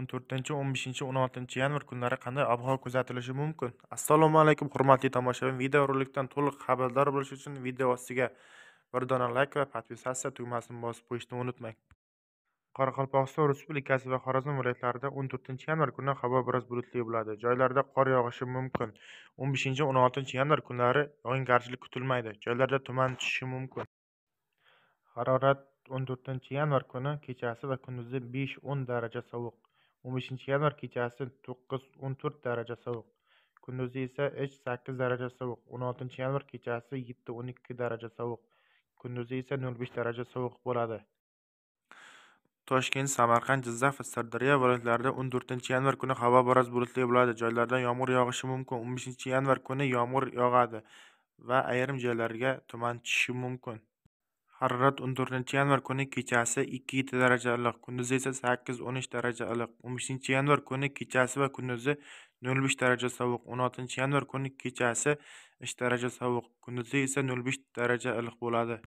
o'n to'rtinchi o'n beshinchi o'n oltinchi yanvar kunlari qanday ob havo kuzatilishi mumkin assalomu alaykum hurmatli tomoshabin video rolikdan to'liq xabardor bo'lish uchun video ostiga bir dona layk va podpisatsiya tugmasini bosib qo'yishni unutmang qoraqalpog'iston respublikasi va xorazm viloyatlarida o'n to'rtinchi yanvar kuni havo biroz bulutli bo'ladi joylarda qor yog'ishi mumkin o'n beshinchi o'n oltinchi yanvar kunlari yog'ingarchilik kutilmaydi joylarda tuman tushishi mumkin harorat o'n to'rtinchi yanvar kuni kechasi va kunduzi besh o'n daraja sovuq o'n beshinchi yanvar kechasi to'qqiz o'n to'rt daraja sovuq kunduzi esa 3 sakkiz daraja sovuq o'n oltinchi yanvar kechasi yetti o'n ikki daraja sovuq kunduzi esa nol besh daraja sovuq bo'ladi toshkent samarqand jizzax va sirdaryo viloyatlarida o'n to'rtinchi yanvar kuni havo biroz bulutli bo'ladi joylarda yomg'ir yog'ishi mumkin o'n beshinchi yanvar kuni yomg'ir yog'adi va ayrim joylarga tuman tushishi mumkin Harorat 14-yanvar kuni kechasi 2 yetti daraja iliq, kunduzi esa 8-13 daraja iliq. 15-yanvar kuni kechasi va kunduzi nol besh daraja sovuq. 16-yanvar kuni kechasi 3 daraja sovuq, kunduzi esa nol besh daraja iliq bo'ladi.